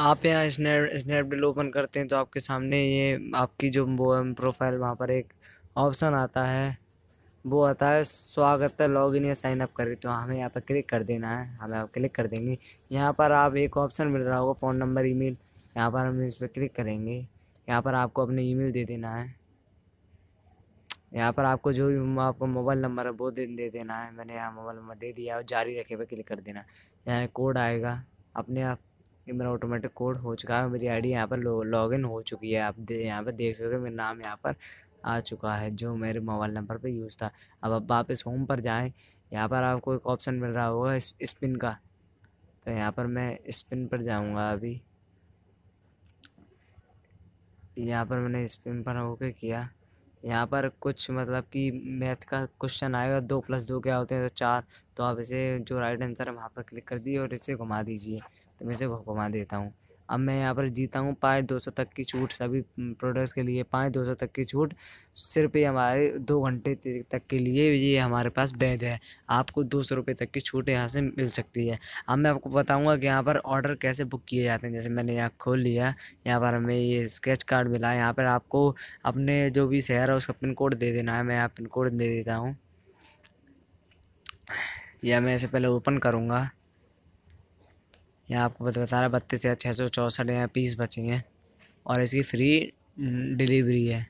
आप यहाँ snap Snapdeal open करते हैं तो आपके सामने ये आपकी जो वो प्रोफाइल वहाँ पर एक ऑप्शन आता है वो आता है स्वागत है लॉग इन या साइन अप करें तो हमें यहाँ पर क्लिक कर देना है हमें आप क्लिक कर देंगे यहाँ पर आप एक ऑप्शन मिल रहा होगा फ़ोन नंबर ई यहाँ पर हम इस पर क्लिक करेंगे यहाँ पर आपको अपने ई दे देना है यहाँ पर आपको जो भी आपका मोबाइल नंबर है वो दे दे देना है मैंने यहाँ मोबाइल नंबर दे दिया और जारी रखे पर क्लिक कर देना यहाँ कोड आएगा अपने आप ये मेरा ऑटोमेटिक कोड हो चुका है मेरी आईडी यहाँ पर लॉग इन हो चुकी है आप यहाँ पर देख सकते हो मेरा नाम यहाँ पर आ चुका है जो मेरे मोबाइल नंबर पर यूज़ था अब आप वापस होम पर जाएँ यहाँ पर आपको एक ऑप्शन मिल रहा होगा स्पिन का तो यहाँ पर मैं स्पिन पर जाऊँगा अभी यहाँ पर मैंने स्पिन पर होके किया यहाँ पर कुछ मतलब कि मैथ का क्वेश्चन आएगा दो प्लस दो क्या होते हैं तो चार तो आप इसे जो राइट आंसर है वहाँ पर क्लिक कर दिए और इसे घुमा दीजिए तो मैं इसे घुमा देता हूँ अब मैं यहाँ पर जीता हूँ पाँच दो सौ तक की छूट सभी प्रोडक्ट्स के लिए पाँच दो सौ तक की छूट सिर्फ ये हमारे दो घंटे तक के लिए ये हमारे पास वैध है आपको दो सौ रुपये तक की छूट यहाँ से मिल सकती है अब मैं आपको बताऊँगा कि यहाँ पर ऑर्डर कैसे बुक किए जाते हैं जैसे मैंने यहाँ खोल लिया यहाँ पर हमें ये स्केच कार्ड मिला है यहाँ पर आपको अपने जो भी शहर है उसका पिन कोड दे देना है मैं यहाँ पिन कोड दे देता हूँ या मैं इसे पहले ओपन करूँगा यहाँ आपको बता रहा बत्तीस हज़ार छः सौ चौंसठ यहाँ पीस बचे हैं और इसकी फ्री डिलीवरी है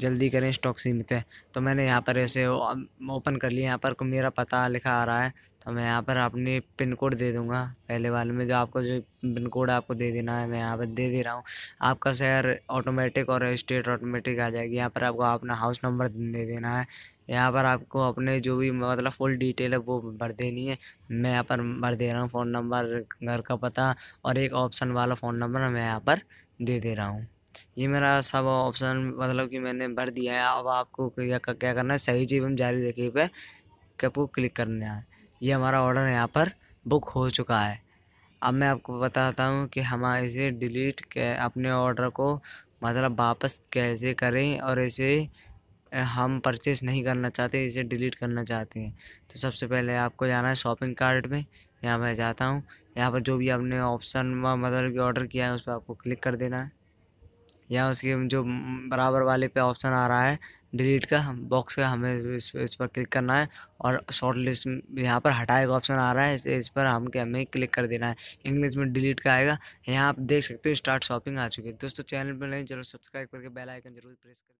जल्दी करें स्टॉक सीमित है तो मैंने यहाँ पर ऐसे ओपन कर लिया यहाँ पर मेरा पता लिखा आ रहा है तो मैं यहाँ पर अपने पिन कोड दे दूँगा पहले वाले में जो आपको जो पिन कोड आपको दे देना है मैं यहाँ पर दे दे रहा हूँ आपका शहर ऑटोमेटिक और स्टेट ऑटोमेटिक आ जाएगी यहाँ पर आपको अपना हाउस नंबर दे देना है यहाँ पर आपको अपने जो भी मतलब फुल डिटेल है वो भर देनी है मैं यहाँ पर भर दे रहा हूँ फ़ोन नंबर घर का पता और एक ऑप्शन वाला फ़ोन नंबर मैं यहाँ पर दे दे रहा हूँ ये मेरा सब ऑप्शन मतलब कि मैंने भर दिया है अब आपको क्या क्या करना है सही चीज़ हम जारी रखे पे आपको क्लिक करना है ये हमारा ऑर्डर यहाँ पर बुक हो चुका है अब मैं आपको बताता हूँ कि हम इसे डिलीट अपने ऑर्डर को मतलब वापस कैसे करें और इसे हम परचेस नहीं करना चाहते इसे डिलीट करना चाहते हैं तो सबसे पहले आपको जाना है शॉपिंग कार्ट में यहाँ मैं जाता हूँ यहाँ पर जो भी आपने ऑप्शन मतलब कि ऑर्डर किया है उस पर आपको क्लिक कर देना है या उसके जो बराबर वाले पे ऑप्शन आ रहा है डिलीट का हम बॉक्स का हमें इस, इस पर क्लिक करना है और शॉर्ट लिस्ट यहाँ पर हटाए का ऑप्शन आ रहा है इस, इस पर हम हमें क्लिक कर देना है इंग्लिश में डिलीट का आएगा यहाँ आप देख सकते हो स्टार्ट शॉपिंग आ चुकी है दोस्तों चैनल पर नहीं जरूर सब्सक्राइब करके बेल आइकन जरूर प्रेस कर